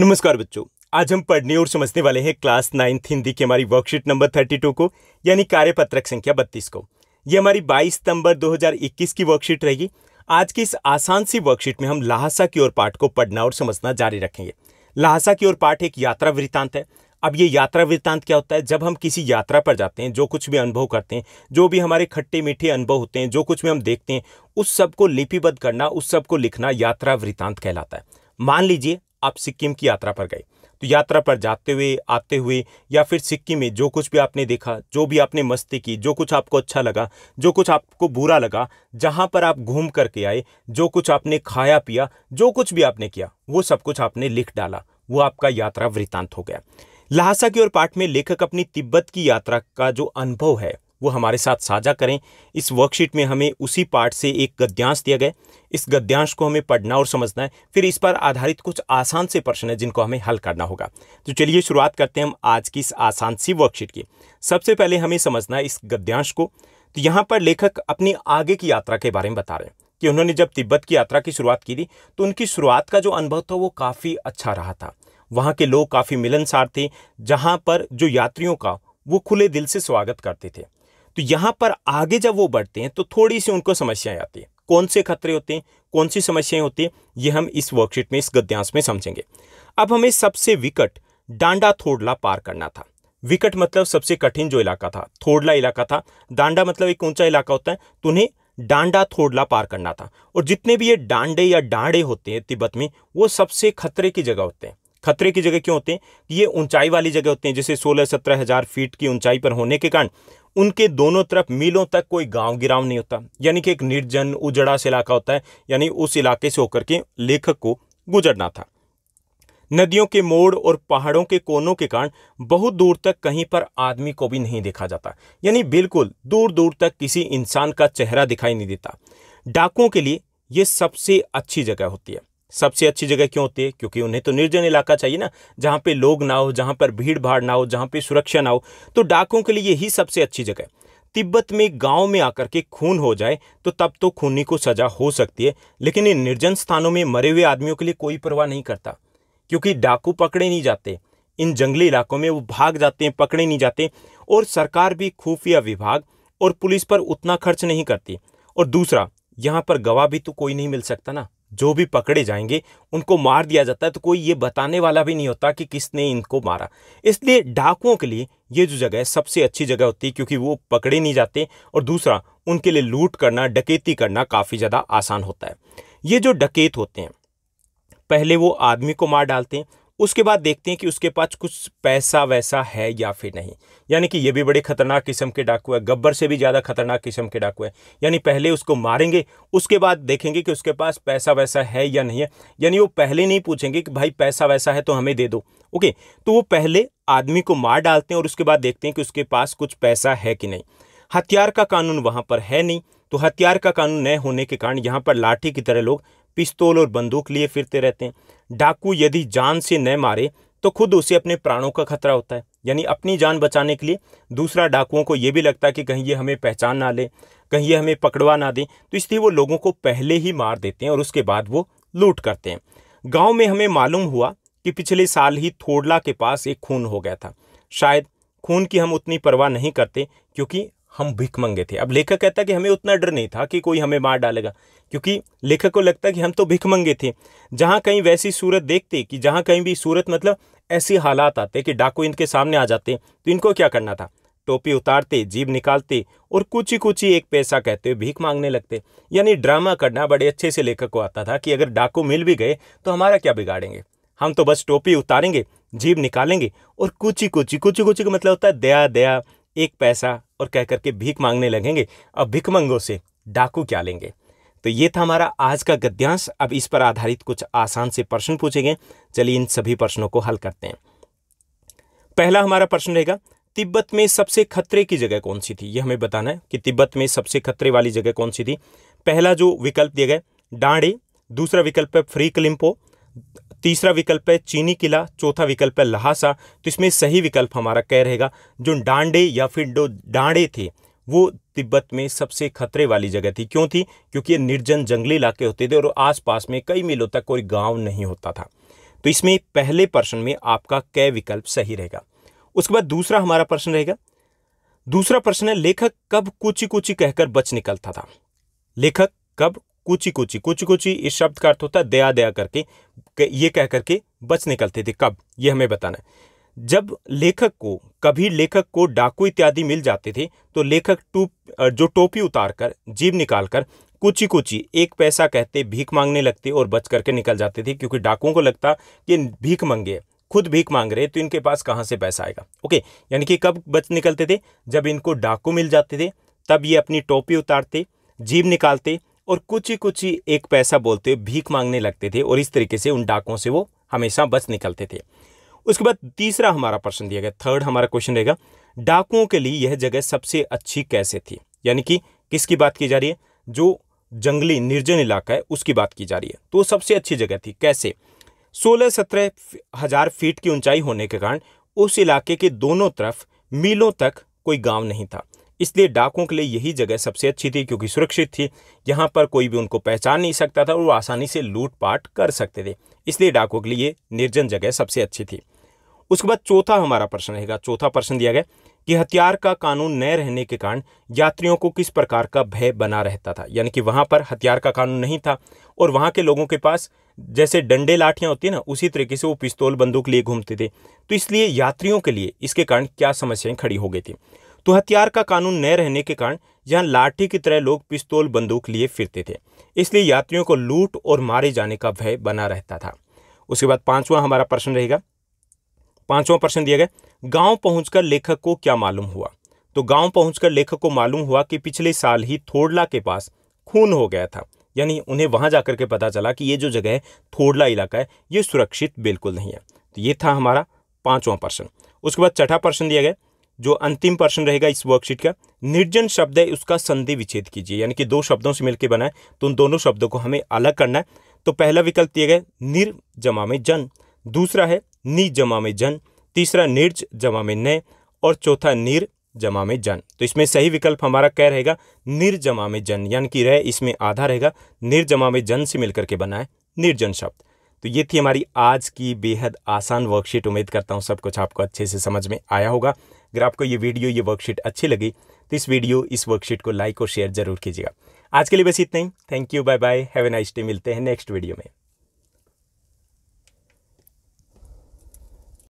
नमस्कार बच्चों आज हम पढ़ने और समझने वाले हैं क्लास नाइन्थ हिंदी की हमारी वर्कशीट नंबर थर्टी टू को यानी कार्यपत्रक संख्या बत्तीस को ये हमारी बाईस सितंबर 2021 की वर्कशीट रहेगी आज की इस आसान सी वर्कशीट में हम लहासा की ओर पाठ को पढ़ना और समझना जारी रखेंगे लहासा की ओर पाठ एक यात्रा वृत्तांत है अब ये यात्रा वृत्तांत क्या होता है जब हम किसी यात्रा पर जाते हैं जो कुछ भी अनुभव करते हैं जो भी हमारे खट्टे मीठे अनुभव होते हैं जो कुछ भी हम देखते हैं उस सब को लिपिबद्ध करना उस सब को लिखना यात्रा वृत्तांत कहलाता है मान लीजिए आप सिक्किम की यात्रा पर गए तो यात्रा पर जाते हुए आते हुए या फिर सिक्किम में जो कुछ भी आपने देखा जो भी आपने मस्ती की जो कुछ आपको अच्छा लगा जो कुछ आपको बुरा लगा जहाँ पर आप घूम करके आए जो कुछ आपने खाया पिया जो कुछ भी आपने किया वो सब कुछ आपने लिख डाला वो आपका यात्रा वृतांत हो गया लहासा की ओर पाठ में लेखक अपनी तिब्बत की यात्रा का जो अनुभव है वो हमारे साथ साझा करें इस वर्कशीट में हमें उसी पार्ट से एक गद्यांश दिया गया इस गद्यांश को हमें पढ़ना और समझना है फिर इस पर आधारित कुछ आसान से प्रश्न है जिनको हमें हल करना होगा तो चलिए शुरुआत करते हैं हम आज की इस आसान सी वर्कशीट की सबसे पहले हमें समझना है इस गद्यांश को तो यहाँ पर लेखक अपनी आगे की यात्रा के बारे में बता रहे हैं कि उन्होंने जब तिब्बत की यात्रा की शुरुआत की थी तो उनकी शुरुआत का जो अनुभव था वो काफ़ी अच्छा रहा था वहाँ के लोग काफ़ी मिलनसार थे जहाँ पर जो यात्रियों का वो खुले दिल से स्वागत करते थे तो यहाँ पर आगे जब वो बढ़ते हैं तो थोड़ी सी उनको समस्याएं आती हैं कौन से खतरे होते हैं कौन सी समस्याएं होती हैं ये हम इस वर्कशीट में इस गद्यांश में समझेंगे अब हमें सबसे विकट डांडा थोड़ला पार करना था विकट मतलब सबसे कठिन जो इलाका था थोड़ला इलाका था डांडा मतलब एक ऊंचा इलाका होता है तो उन्हें डांडा थोड़ला पार करना था और जितने भी ये डांडे या डांडे होते हैं तिब्बत में वो सबसे खतरे की जगह होते हैं खतरे की जगह क्यों होते हैं ये ऊंचाई वाली जगह होते हैं जैसे सोलह सत्रह हज़ार फीट की ऊंचाई पर होने के कारण उनके दोनों तरफ मीलों तक कोई गांव गिराव नहीं होता यानी कि एक निर्जन उजड़ा से इलाका होता है यानी उस इलाके से होकर के लेखक को गुजरना था नदियों के मोड़ और पहाड़ों के कोनों के कारण बहुत दूर तक कहीं पर आदमी को भी नहीं देखा जाता यानी बिल्कुल दूर दूर तक किसी इंसान का चेहरा दिखाई नहीं देता डाकुओं के लिए ये सबसे अच्छी जगह होती है सबसे अच्छी जगह क्यों होती है क्योंकि उन्हें तो निर्जन इलाका चाहिए ना जहाँ पे लोग ना हो जहाँ पर भीड़ भाड़ ना हो जहाँ पे सुरक्षा ना हो तो डाकुओं के लिए यही सबसे अच्छी जगह तिब्बत में गांव में आकर के खून हो जाए तो तब तो खूनी को सजा हो सकती है लेकिन इन निर्जन स्थानों में मरे हुए आदमियों के लिए कोई परवाह नहीं करता क्योंकि डाकू पकड़े नहीं जाते इन जंगली इलाकों में वो भाग जाते हैं पकड़े नहीं जाते और सरकार भी खुफिया विभाग और पुलिस पर उतना खर्च नहीं करती और दूसरा यहाँ पर गवाह भी तो कोई नहीं मिल सकता ना जो भी पकड़े जाएंगे उनको मार दिया जाता है तो कोई ये बताने वाला भी नहीं होता कि किसने इनको मारा इसलिए डाकुओं के लिए ये जो जगह है सबसे अच्छी जगह होती है क्योंकि वो पकड़े नहीं जाते और दूसरा उनके लिए लूट करना डकेती करना काफ़ी ज़्यादा आसान होता है ये जो डकेत होते हैं पहले वो आदमी को मार डालते हैं उसके बाद देखते हैं कि उसके पास कुछ पैसा वैसा है या फिर नहीं यानी कि ये भी बड़े खतरनाक किस्म के डाकू है गब्बर से भी ज़्यादा खतरनाक किस्म के डाकू है यानी पहले उसको मारेंगे उसके बाद देखेंगे कि उसके पास पैसा वैसा है या नहीं है यानी वो पहले नहीं पूछेंगे कि भाई पैसा वैसा है तो हमें दे दो ओके तो वो पहले आदमी को मार डालते हैं और उसके बाद देखते हैं कि उसके पास कुछ पैसा है कि नहीं हथियार का कानून वहाँ पर है नहीं तो हथियार का कानून न होने के कारण यहाँ पर लाठी की तरह लोग पिस्तौल और बंदूक लिए फिरते रहते हैं डाकू यदि जान से न मारे तो खुद उसे अपने प्राणों का खतरा होता है यानी अपनी जान बचाने के लिए दूसरा डाकुओं को ये भी लगता है कि कहीं ये हमें पहचान ना ले कहीं ये हमें पकड़वा ना दें तो इसलिए वो लोगों को पहले ही मार देते हैं और उसके बाद वो लूट करते हैं गांव में हमें मालूम हुआ कि पिछले साल ही थोड़ला के पास एक खून हो गया था शायद खून की हम उतनी परवाह नहीं करते क्योंकि हम भिख मंगे थे अब लेखक कहता है कि हमें उतना डर नहीं था कि कोई हमें मार डालेगा क्योंकि लेखक को लगता है कि हम तो भिख मंगे थे जहाँ कहीं वैसी सूरत देखते कि जहाँ कहीं भी सूरत मतलब ऐसी हालात आते कि डाकू इनके सामने आ जाते तो इनको क्या करना था टोपी उतारते जीभ निकालते और कुछ कुची एक पैसा कहते हुए भीख मांगने लगते यानी ड्रामा करना बड़े अच्छे से लेखक को आता था कि अगर डाकू मिल भी गए तो हमारा क्या बिगाड़ेंगे हम तो बस टोपी उतारेंगे जीभ निकालेंगे और कुछ कुची कुछ कुची का मतलब होता है दया दया एक पैसा और कह करके भीख मांगने लगेंगे अब भिखमंगों से डाकू क्या लेंगे तो ये था हमारा आज का गद्यांश अब इस पर आधारित कुछ आसान से प्रश्न पूछेंगे चलिए इन सभी प्रश्नों को हल करते हैं पहला हमारा प्रश्न रहेगा तिब्बत में सबसे खतरे की जगह कौन सी थी ये हमें बताना है कि तिब्बत में सबसे खतरे वाली जगह कौन सी थी पहला जो विकल्प दिया गया डांडे दूसरा विकल्प है फ्री क्लिम्पो तीसरा विकल्प है चीनी किला चौथा विकल्प है लहासा तो इसमें सही विकल्प हमारा कह रहेगा जो डांडे या फिर जो डांडे थे वो तिब्बत में सबसे खतरे वाली जगह थी क्यों थी क्योंकि ये निर्जन जंगली इलाके होते थे और आसपास में कई मीलों तक कोई गांव नहीं होता था तो इसमें पहले प्रश्न में आपका कै विकल्प सही रहेगा उसके बाद दूसरा हमारा प्रश्न रहेगा दूसरा प्रश्न है लेखक कब कुची कुची कहकर बच निकलता था लेखक कब कुची कुची कुची कुची इस शब्द का अर्थ होता है दया दया करके ये कह करके बच निकलते थे कब ये हमें बताना है जब लेखक को कभी लेखक को डाकू इत्यादि मिल जाते थे तो लेखक टूप जो टोपी उतार कर जीभ निकाल कर कुची कुची एक पैसा कहते भीख मांगने लगते और बच करके निकल जाते थे क्योंकि डाकुओं को लगता कि भीख मांगे खुद भीख मांग रहे तो इनके पास कहाँ से पैसा आएगा ओके यानी कि कब बच निकलते थे जब इनको डाकू मिल जाते थे तब ये अपनी टोपी उतारते जीभ निकालते और कुछ ही कुछ ही एक पैसा बोलते हुए भीख मांगने लगते थे और इस तरीके से उन डाकों से वो हमेशा बच निकलते थे उसके बाद तीसरा हमारा प्रश्न दिया गया थर्ड हमारा क्वेश्चन रहेगा डाकुओं के लिए यह जगह सबसे अच्छी कैसे थी यानी कि किसकी बात की जा रही है जो जंगली निर्जन इलाका है उसकी बात की जा रही है तो सबसे अच्छी जगह थी कैसे सोलह सत्रह हजार फीट की ऊंचाई होने के कारण उस इलाके के दोनों तरफ मीलों तक कोई गांव नहीं था इसलिए डाकुओं के लिए यही जगह सबसे अच्छी थी क्योंकि सुरक्षित थी यहाँ पर कोई भी उनको पहचान नहीं सकता था और वो आसानी से लूटपाट कर सकते थे इसलिए डाकुओं के लिए निर्जन जगह सबसे अच्छी थी उसके बाद चौथा हमारा प्रश्न रहेगा चौथा प्रश्न दिया गया कि हथियार का कानून न रहने के कारण यात्रियों को किस प्रकार का भय बना रहता था यानी कि वहाँ पर हथियार का कानून नहीं था और वहाँ के लोगों के पास जैसे डंडे लाठियाँ होती हैं ना उसी तरीके से वो पिस्तौल बंदूक लिए घूमते थे तो इसलिए यात्रियों के लिए इसके कारण क्या समस्याएं खड़ी हो गई थी तो हथियार का कानून न रहने के कारण यहाँ लाठी की तरह लोग पिस्तौल बंदूक लिए फिरते थे इसलिए यात्रियों को लूट और मारे जाने का भय बना रहता था उसके बाद पांचवा हमारा प्रश्न रहेगा पांचवा प्रश्न दिया गया गांव पहुंचकर लेखक को क्या मालूम हुआ तो गांव पहुंचकर लेखक को मालूम हुआ कि पिछले साल ही थोड़ला के पास खून हो गया था यानी उन्हें वहां जाकर के पता चला कि ये जो जगह है थोड़ला इलाका है ये सुरक्षित बिल्कुल नहीं है तो ये था हमारा पांचवा प्रश्न उसके बाद छठा प्रश्न दिया गया जो अंतिम प्रश्न रहेगा इस वर्कशीट का निर्जन शब्द है उसका संधि विच्छेद कीजिए यानी कि दो शब्दों से मिलकर बनाए तो उन दोनों शब्दों को हमें अलग करना है तो पहला विकल्प दिया गया निर जमा में जन दूसरा है नि जमा में जन तीसरा निर्ज जमा में नय और चौथा निर जमा में जन तो इसमें सही विकल्प हमारा क्या रहेगा निर्जमा में जन यानी कि रह इसमें आधा रहेगा निर्जमा में जन से मिलकर के बना है निर्जन शब्द तो ये थी हमारी आज की बेहद आसान वर्कशीट उम्मीद करता हूँ सब कुछ आपको अच्छे से समझ में आया होगा अगर आपको ये वीडियो ये वर्कशीट अच्छी लगी तो इस वीडियो इस वर्कशीट को लाइक और शेयर जरूर कीजिएगा आज के लिए बस इतना ही thank you bye bye have a nice day मिलते हैं नेक्स्ट वीडियो में